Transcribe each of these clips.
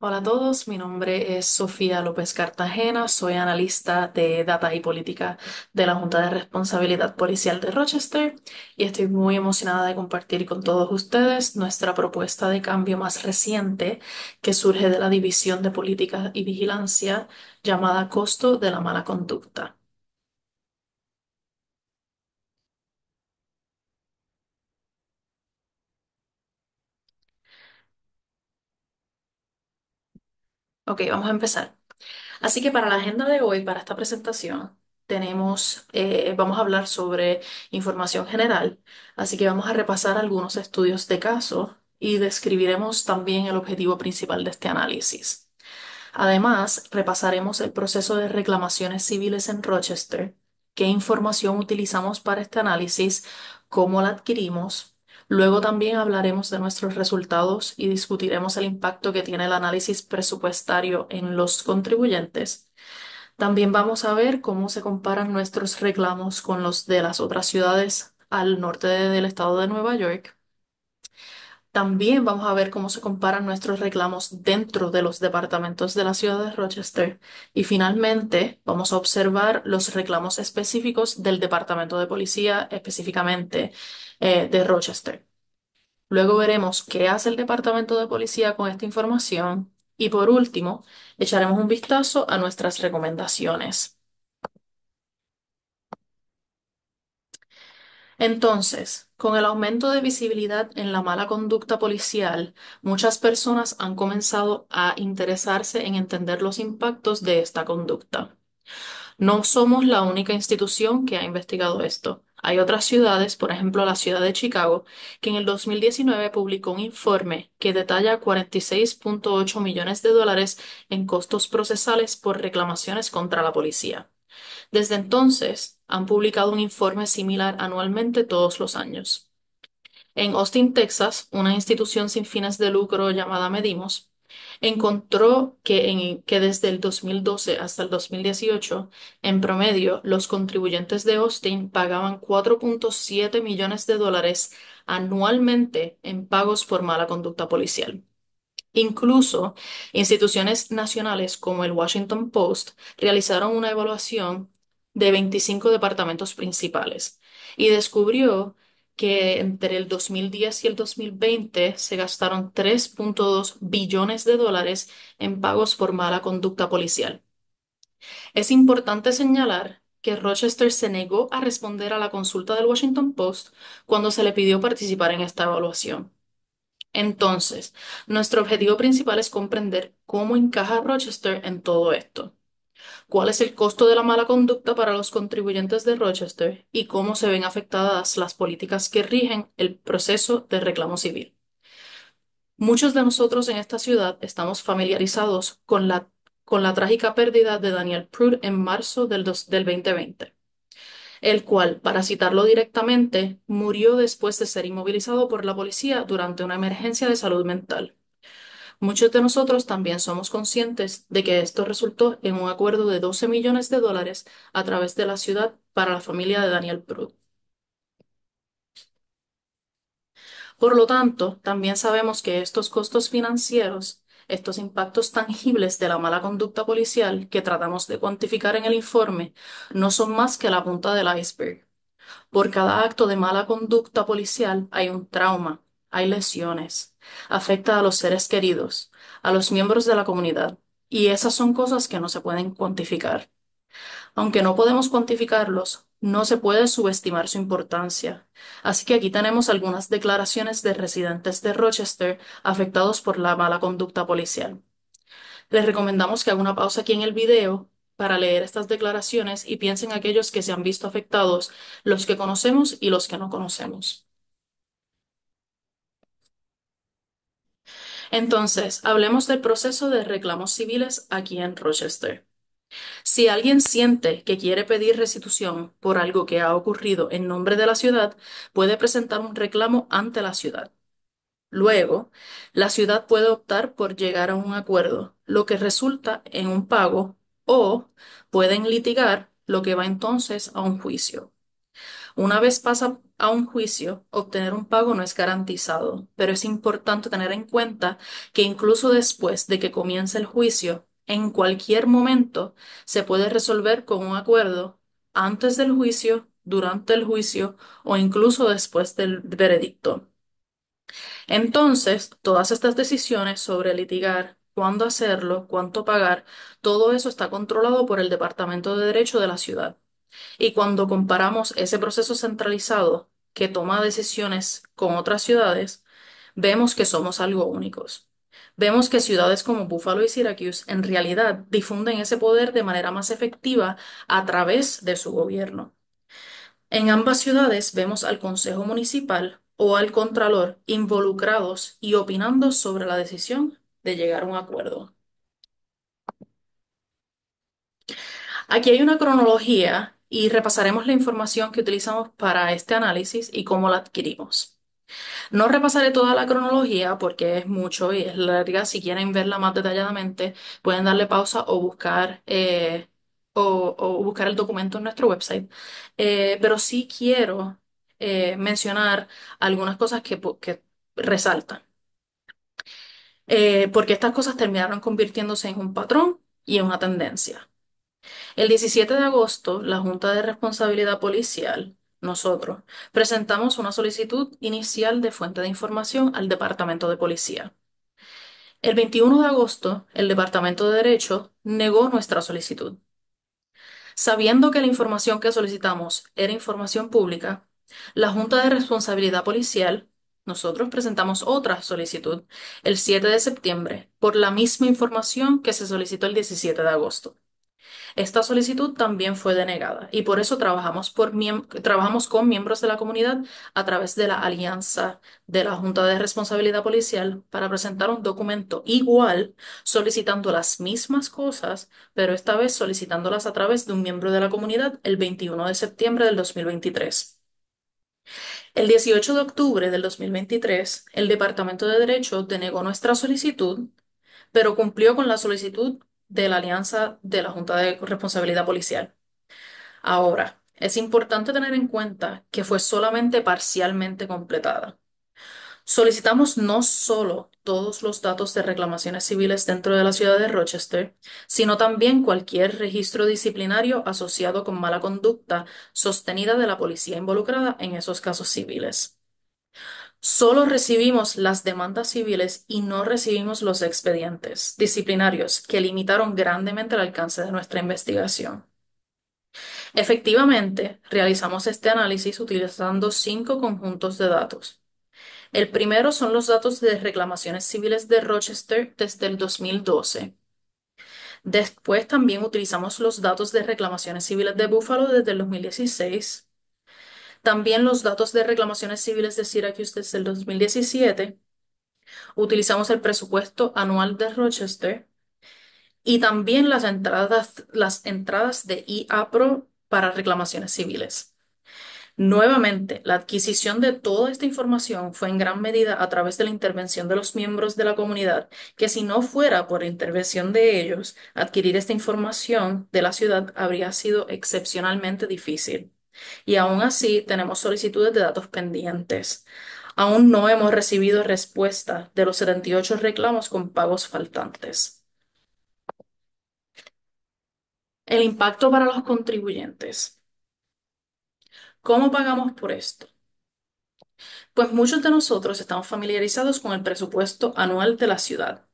Hola a todos, mi nombre es Sofía López Cartagena, soy analista de data y política de la Junta de Responsabilidad Policial de Rochester y estoy muy emocionada de compartir con todos ustedes nuestra propuesta de cambio más reciente que surge de la División de Política y Vigilancia llamada Costo de la Mala Conducta. Ok, vamos a empezar. Así que para la agenda de hoy, para esta presentación, tenemos, eh, vamos a hablar sobre información general, así que vamos a repasar algunos estudios de caso y describiremos también el objetivo principal de este análisis. Además, repasaremos el proceso de reclamaciones civiles en Rochester, qué información utilizamos para este análisis, cómo la adquirimos Luego también hablaremos de nuestros resultados y discutiremos el impacto que tiene el análisis presupuestario en los contribuyentes. También vamos a ver cómo se comparan nuestros reclamos con los de las otras ciudades al norte del estado de Nueva York también vamos a ver cómo se comparan nuestros reclamos dentro de los departamentos de la ciudad de Rochester. Y finalmente vamos a observar los reclamos específicos del departamento de policía, específicamente eh, de Rochester. Luego veremos qué hace el departamento de policía con esta información. Y por último, echaremos un vistazo a nuestras recomendaciones. Entonces, con el aumento de visibilidad en la mala conducta policial, muchas personas han comenzado a interesarse en entender los impactos de esta conducta. No somos la única institución que ha investigado esto. Hay otras ciudades, por ejemplo la ciudad de Chicago, que en el 2019 publicó un informe que detalla 46.8 millones de dólares en costos procesales por reclamaciones contra la policía. Desde entonces, han publicado un informe similar anualmente todos los años. En Austin, Texas, una institución sin fines de lucro llamada Medimos encontró que, que desde el 2012 hasta el 2018, en promedio, los contribuyentes de Austin pagaban 4.7 millones de dólares anualmente en pagos por mala conducta policial. Incluso instituciones nacionales como el Washington Post realizaron una evaluación de 25 departamentos principales y descubrió que entre el 2010 y el 2020 se gastaron 3.2 billones de dólares en pagos por mala conducta policial. Es importante señalar que Rochester se negó a responder a la consulta del Washington Post cuando se le pidió participar en esta evaluación. Entonces, nuestro objetivo principal es comprender cómo encaja Rochester en todo esto, cuál es el costo de la mala conducta para los contribuyentes de Rochester y cómo se ven afectadas las políticas que rigen el proceso de reclamo civil. Muchos de nosotros en esta ciudad estamos familiarizados con la, trágica pérdida de Daniel Prude en marzo del 2020 el cual, para citarlo directamente, murió después de ser inmovilizado por la policía durante una emergencia de salud mental. Muchos de nosotros también somos conscientes de que esto resultó en un acuerdo de 12 millones de dólares a través de la ciudad para la familia de Daniel Prud. Por lo tanto, también sabemos que estos costos financieros estos impactos tangibles de la mala conducta policial que tratamos de cuantificar en el informe no son más que la punta del iceberg. Por cada acto de mala conducta policial hay un trauma, hay lesiones, afecta a los seres queridos, a los miembros de la comunidad, y esas son cosas que no se pueden cuantificar. Aunque no podemos cuantificarlos, no se puede subestimar su importancia. Así que aquí tenemos algunas declaraciones de residentes de Rochester afectados por la mala conducta policial. Les recomendamos que hagan una pausa aquí en el video para leer estas declaraciones y piensen aquellos que se han visto afectados, los que conocemos y los que no conocemos. Entonces, hablemos del proceso de reclamos civiles aquí en Rochester. Si alguien siente que quiere pedir restitución por algo que ha ocurrido en nombre de la ciudad, puede presentar un reclamo ante la ciudad. Luego, la ciudad puede optar por llegar a un acuerdo, lo que resulta en un pago, o pueden litigar, lo que va entonces a un juicio. Una vez pasa a un juicio, obtener un pago no es garantizado, pero es importante tener en cuenta que incluso después de que comience el juicio, en cualquier momento se puede resolver con un acuerdo antes del juicio, durante el juicio o incluso después del veredicto. Entonces, todas estas decisiones sobre litigar, cuándo hacerlo, cuánto pagar, todo eso está controlado por el Departamento de Derecho de la ciudad. Y cuando comparamos ese proceso centralizado que toma decisiones con otras ciudades, vemos que somos algo únicos. Vemos que ciudades como Buffalo y Syracuse en realidad difunden ese poder de manera más efectiva a través de su gobierno. En ambas ciudades vemos al Consejo Municipal o al Contralor involucrados y opinando sobre la decisión de llegar a un acuerdo. Aquí hay una cronología y repasaremos la información que utilizamos para este análisis y cómo la adquirimos. No repasaré toda la cronología porque es mucho y es larga. Si quieren verla más detalladamente, pueden darle pausa o buscar, eh, o, buscar el documento en nuestro website. Eh, pero sí quiero eh, mencionar algunas cosas que, resaltan, porque estas cosas terminaron convirtiéndose en un patrón y en una tendencia. El 17 de agosto, la Junta de Responsabilidad Policial nosotros presentamos una solicitud inicial de fuente de información al Departamento de Policía. El 21 de agosto, el Departamento de Derecho negó nuestra solicitud. Sabiendo que la información que solicitamos era información pública, la Junta de Responsabilidad Policial, nosotros presentamos otra solicitud el 7 de septiembre por la misma información que se solicitó el 17 de agosto. Esta solicitud también fue denegada y por eso trabajamos, trabajamos con miembros de la comunidad a través de la alianza de la Junta de Responsabilidad Policial para presentar un documento igual solicitando las mismas cosas, pero esta vez solicitándolas a través de un miembro de la comunidad el 21 de septiembre del 2023. El 18 de octubre del 2023, el Departamento de Derecho denegó nuestra solicitud, pero cumplió con la solicitud de la alianza de la Junta de Responsabilidad Policial. Ahora, es importante tener en cuenta que fue solamente parcialmente completada. Solicitamos no solo todos los datos de reclamaciones civiles dentro de la ciudad de Rochester, sino también cualquier registro disciplinario asociado con mala conducta sostenida de la policía involucrada en esos casos civiles. Solo recibimos las demandas civiles y no recibimos los expedientes disciplinarios que limitaron grandemente el alcance de nuestra investigación. Efectivamente, realizamos este análisis utilizando cinco conjuntos de datos. El primero son los datos de reclamaciones civiles de Rochester desde el 2012. Después también utilizamos los datos de reclamaciones civiles de Buffalo desde el 2016 también los datos de reclamaciones civiles de Syracuse desde el 2017. Utilizamos el presupuesto anual de Rochester y también las entradas, las entradas de IAPRO para reclamaciones civiles. Nuevamente, la adquisición de toda esta información fue en gran medida a través de la intervención de los miembros de la comunidad, que si no fuera por intervención de ellos, adquirir esta información de la ciudad habría sido excepcionalmente difícil y aún así tenemos solicitudes de datos pendientes. Aún no hemos recibido respuesta de los 78 reclamos con pagos faltantes. El impacto para los contribuyentes. ¿Cómo pagamos por esto? Pues muchos de nosotros estamos familiarizados con el presupuesto anual de la ciudad.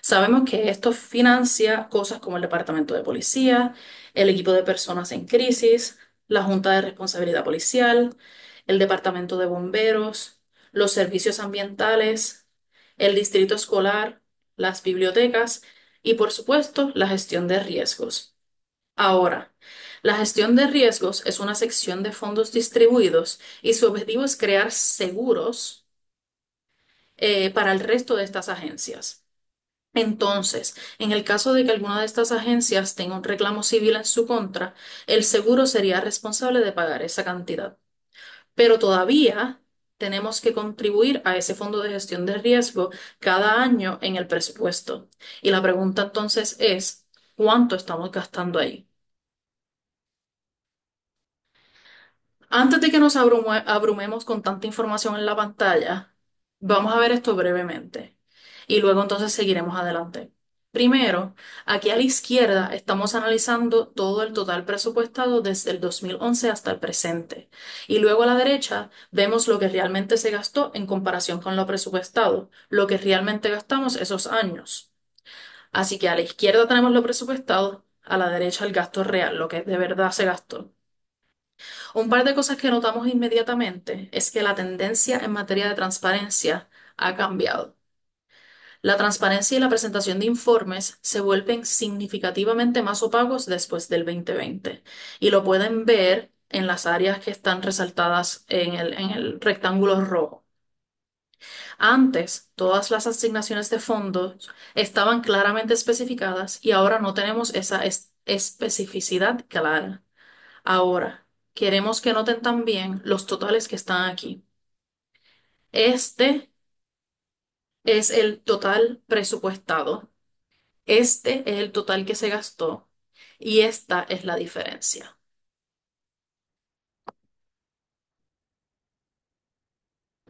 Sabemos que esto financia cosas como el departamento de policía, el equipo de personas en crisis, la Junta de Responsabilidad Policial, el Departamento de Bomberos, los servicios ambientales, el distrito escolar, las bibliotecas y, por supuesto, la gestión de riesgos. Ahora, la gestión de riesgos es una sección de fondos distribuidos y su objetivo es crear seguros eh, para el resto de estas agencias. Entonces, en el caso de que alguna de estas agencias tenga un reclamo civil en su contra, el seguro sería responsable de pagar esa cantidad. Pero todavía tenemos que contribuir a ese fondo de gestión de riesgo cada año en el presupuesto. Y la pregunta entonces es, ¿cuánto estamos gastando ahí? Antes de que nos abrumemos con tanta información en la pantalla, vamos a ver esto brevemente y luego entonces seguiremos adelante. Primero, aquí a la izquierda estamos analizando todo el total presupuestado desde el 2011 hasta el presente. Y luego a la derecha vemos lo que realmente se gastó en comparación con lo presupuestado, lo que realmente gastamos esos años. Así que a la izquierda tenemos lo presupuestado, a la derecha el gasto real, lo que de verdad se gastó. Un par de cosas que notamos inmediatamente es que la tendencia en materia de transparencia ha cambiado. La transparencia y la presentación de informes se vuelven significativamente más opacos después del 2020 y lo pueden ver en las áreas que están resaltadas en el, en el rectángulo rojo. Antes, todas las asignaciones de fondos estaban claramente especificadas y ahora no tenemos esa especificidad clara. Ahora, queremos que noten también los totales que están aquí. Este es el total presupuestado. Este es el total que se gastó y esta es la diferencia.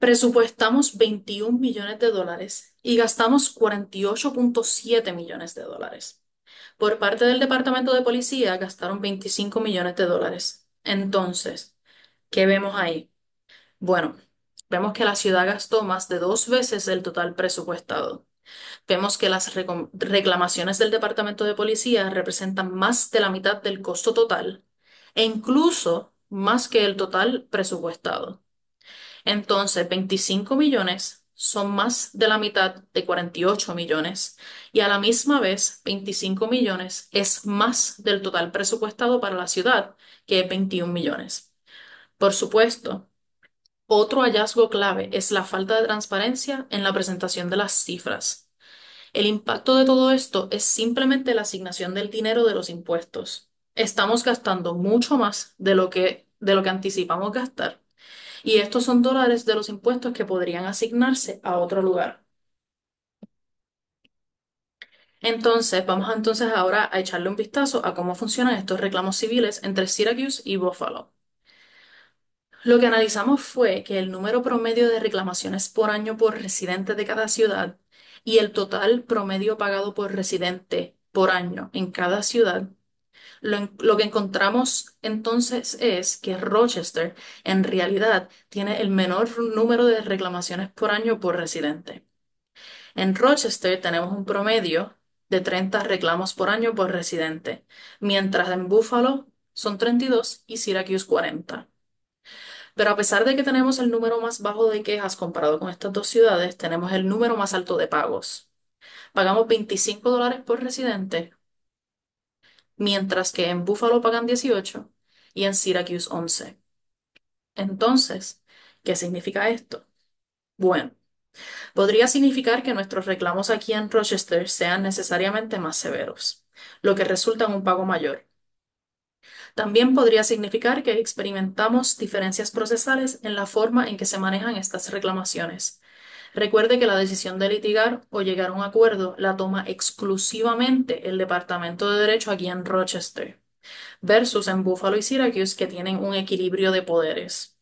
Presupuestamos 21 millones de dólares y gastamos 48.7 millones de dólares. Por parte del Departamento de Policía gastaron 25 millones de dólares. Entonces, ¿qué vemos ahí? Bueno, Vemos que la ciudad gastó más de dos veces el total presupuestado. Vemos que las reclamaciones del Departamento de Policía representan más de la mitad del costo total e incluso más que el total presupuestado. Entonces, 25 millones son más de la mitad de 48 millones y a la misma vez 25 millones es más del total presupuestado para la ciudad, que es 21 millones. Por supuesto, otro hallazgo clave es la falta de transparencia en la presentación de las cifras. El impacto de todo esto es simplemente la asignación del dinero de los impuestos. Estamos gastando mucho más de lo que, de lo que anticipamos gastar. Y estos son dólares de los impuestos que podrían asignarse a otro lugar. Entonces, vamos entonces ahora a echarle un vistazo a cómo funcionan estos reclamos civiles entre Syracuse y Buffalo. Lo que analizamos fue que el número promedio de reclamaciones por año por residente de cada ciudad y el total promedio pagado por residente por año en cada ciudad, lo, que encontramos entonces es que Rochester en realidad tiene el menor número de reclamaciones por año por residente. En Rochester tenemos un promedio de 30 reclamos por año por residente, mientras en Buffalo son 32 y Syracuse 40. Pero a pesar de que tenemos el número más bajo de quejas comparado con estas dos ciudades, tenemos el número más alto de pagos. Pagamos 25 dólares por residente, mientras que en Buffalo pagan 18 y en Syracuse 11. Entonces, ¿qué significa esto? Bueno, podría significar que nuestros reclamos aquí en Rochester sean necesariamente más severos, lo que resulta en un pago mayor. También podría significar que experimentamos diferencias procesales en la forma en que se manejan estas reclamaciones. Recuerde que la decisión de litigar o llegar a un acuerdo la toma exclusivamente el Departamento de Derecho aquí en Rochester, versus en Buffalo y Syracuse que tienen un equilibrio de poderes.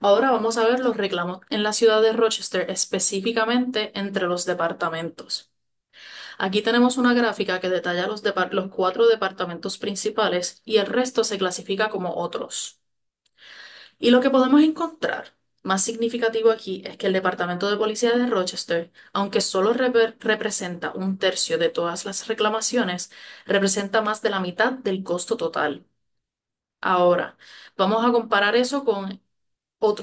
Ahora vamos a ver los reclamos en la ciudad de Rochester, específicamente entre los departamentos. Aquí tenemos una gráfica que detalla los, cuatro departamentos principales y el resto se clasifica como otros. Y lo que podemos encontrar más significativo aquí es que el Departamento de Policía de Rochester, aunque solo representa un tercio de todas las reclamaciones, representa más de la mitad del costo total. Ahora, vamos a comparar eso con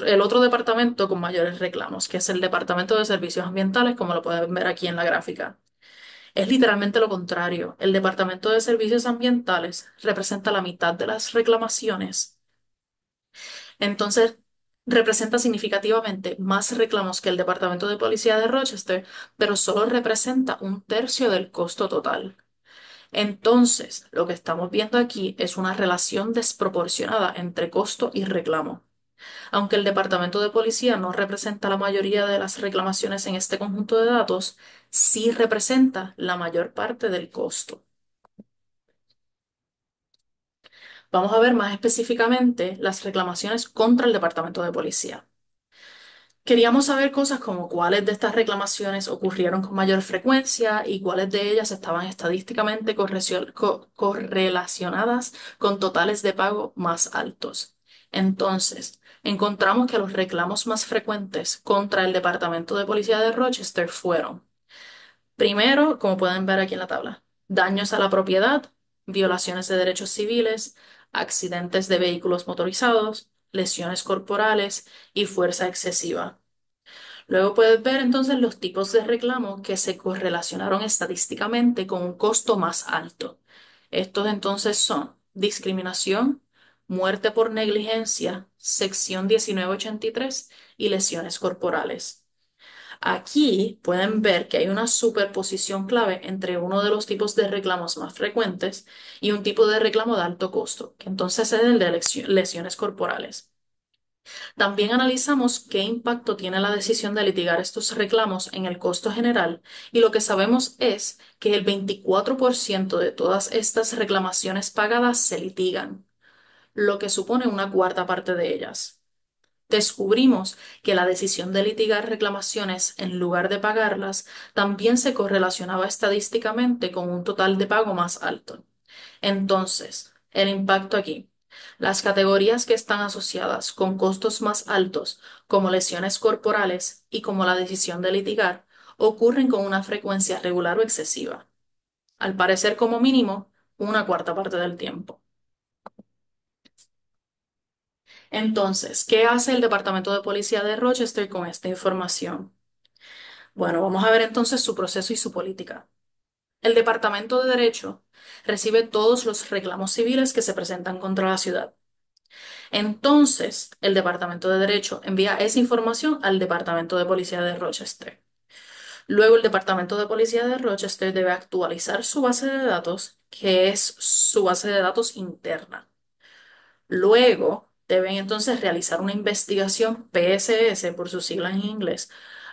el otro departamento con mayores reclamos, que es el Departamento de Servicios Ambientales, como lo pueden ver aquí en la gráfica. Es literalmente lo contrario. El Departamento de Servicios Ambientales representa la mitad de las reclamaciones. Entonces, representa significativamente más reclamos que el Departamento de Policía de Rochester, pero solo representa un tercio del costo total. Entonces, lo que estamos viendo aquí es una relación desproporcionada entre costo y reclamo. Aunque el Departamento de Policía no representa la mayoría de las reclamaciones en este conjunto de datos, sí representa la mayor parte del costo. Vamos a ver más específicamente las reclamaciones contra el Departamento de Policía. Queríamos saber cosas como cuáles de estas reclamaciones ocurrieron con mayor frecuencia y cuáles de ellas estaban estadísticamente correlacionadas con totales de pago más altos. Entonces, encontramos que los reclamos más frecuentes contra el Departamento de Policía de Rochester fueron, primero, como pueden ver aquí en la tabla, daños a la propiedad, violaciones de derechos civiles, accidentes de vehículos motorizados, lesiones corporales y fuerza excesiva. Luego puedes ver entonces los tipos de reclamos que se correlacionaron estadísticamente con un costo más alto. Estos entonces son discriminación, muerte por negligencia, sección 1983 y lesiones corporales. Aquí pueden ver que hay una superposición clave entre uno de los tipos de reclamos más frecuentes y un tipo de reclamo de alto costo, que entonces es el de lesiones corporales. También analizamos qué impacto tiene la decisión de litigar estos reclamos en el costo general y lo que sabemos es que el 24% de todas estas reclamaciones pagadas se litigan lo que supone una cuarta parte de ellas. Descubrimos que la decisión de litigar reclamaciones en lugar de pagarlas también se correlacionaba estadísticamente con un total de pago más alto. Entonces, el impacto aquí. Las categorías que están asociadas con costos más altos, como lesiones corporales y como la decisión de litigar, ocurren con una frecuencia regular o excesiva. Al parecer como mínimo, una cuarta parte del tiempo. Entonces, ¿qué hace el Departamento de Policía de Rochester con esta información? Bueno, vamos a ver entonces su proceso y su política. El Departamento de Derecho recibe todos los reclamos civiles que se presentan contra la ciudad. Entonces, el Departamento de Derecho envía esa información al Departamento de Policía de Rochester. Luego, el Departamento de Policía de Rochester debe actualizar su base de datos, que es su base de datos interna. Luego, deben entonces realizar una investigación PSS por sus siglas en inglés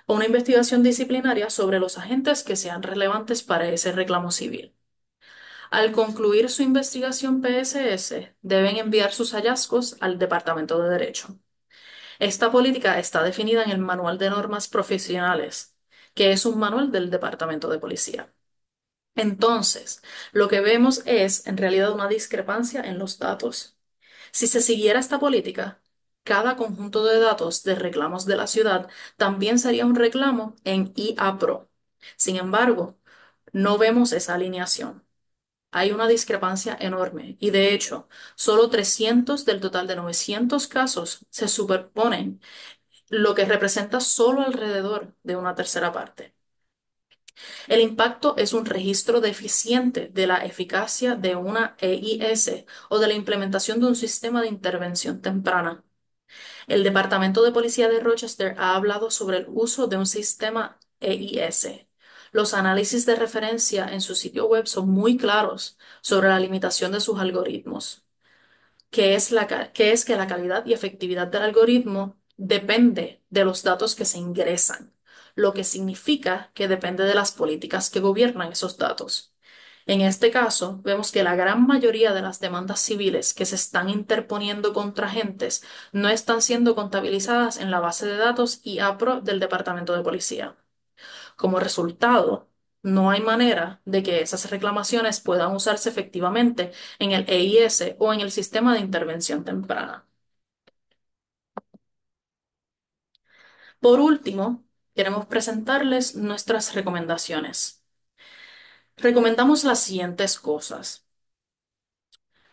o una investigación disciplinaria sobre los agentes que sean relevantes para ese reclamo civil. Al concluir su investigación PSS, deben enviar sus hallazgos al Departamento de Derecho. Esta política está definida en el Manual de Normas Profesionales, que es un manual del Departamento de Policía. Entonces, lo que vemos es en realidad una discrepancia en los datos si se siguiera esta política, cada conjunto de datos de reclamos de la ciudad también sería un reclamo en IAPRO. Sin embargo, no vemos esa alineación. Hay una discrepancia enorme y de hecho, solo 300 del total de 900 casos se superponen, lo que representa solo alrededor de una tercera parte. El impacto es un registro deficiente de la eficacia de una EIS o de la implementación de un sistema de intervención temprana. El Departamento de Policía de Rochester ha hablado sobre el uso de un sistema EIS. Los análisis de referencia en su sitio web son muy claros sobre la limitación de sus algoritmos, que es, es que la calidad y efectividad del algoritmo depende de los datos que se ingresan lo que significa que depende de las políticas que gobiernan esos datos. En este caso, vemos que la gran mayoría de las demandas civiles que se están interponiendo contra agentes no están siendo contabilizadas en la base de datos APRO del Departamento de Policía. Como resultado, no hay manera de que esas reclamaciones puedan usarse efectivamente en el EIS o en el sistema de intervención temprana. Por último, queremos presentarles nuestras recomendaciones. Recomendamos las siguientes cosas.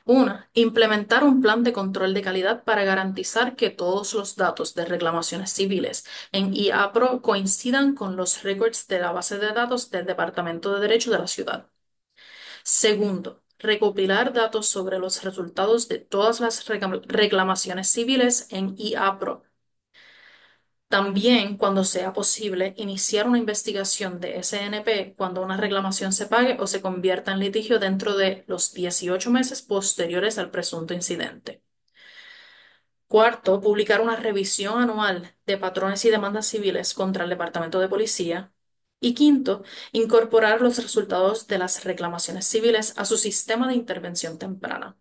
Una, implementar un plan de control de calidad para garantizar que todos los datos de reclamaciones civiles en IAPRO coincidan con los records de la base de datos del Departamento de Derecho de la ciudad. Segundo, recopilar datos sobre los resultados de todas las reclamaciones civiles en IAPRO también, cuando sea posible, iniciar una investigación de SNP cuando una reclamación se pague o se convierta en litigio dentro de los 18 meses posteriores al presunto incidente. Cuarto, publicar una revisión anual de patrones y demandas civiles contra el Departamento de Policía. Y quinto, incorporar los resultados de las reclamaciones civiles a su sistema de intervención temprana.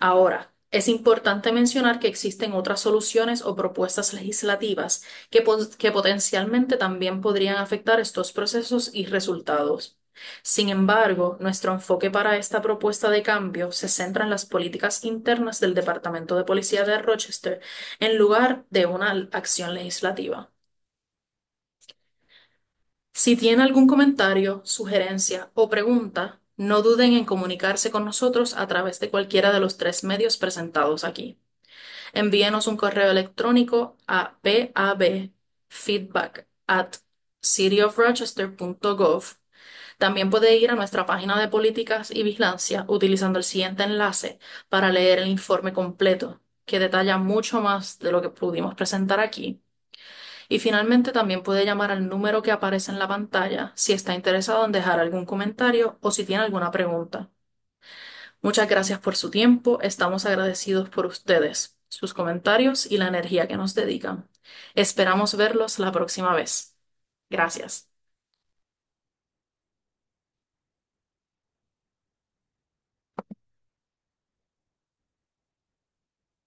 Ahora, es importante mencionar que existen otras soluciones o propuestas legislativas que, potencialmente también podrían afectar estos procesos y resultados. Sin embargo, nuestro enfoque para esta propuesta de cambio se centra en las políticas internas del Departamento de Policía de Rochester en lugar de una acción legislativa. Si tiene algún comentario, sugerencia o pregunta, no duden en comunicarse con nosotros a través de cualquiera de los tres medios presentados aquí. Envíenos un correo electrónico a pabfeedback También puede ir a nuestra página de políticas y vigilancia utilizando el siguiente enlace para leer el informe completo, que detalla mucho más de lo que pudimos presentar aquí y finalmente también puede llamar al número que aparece en la pantalla si está interesado en dejar algún comentario o si tiene alguna pregunta. Muchas gracias por su tiempo, estamos agradecidos por ustedes, sus comentarios y la energía que nos dedican. Esperamos verlos la próxima vez. Gracias.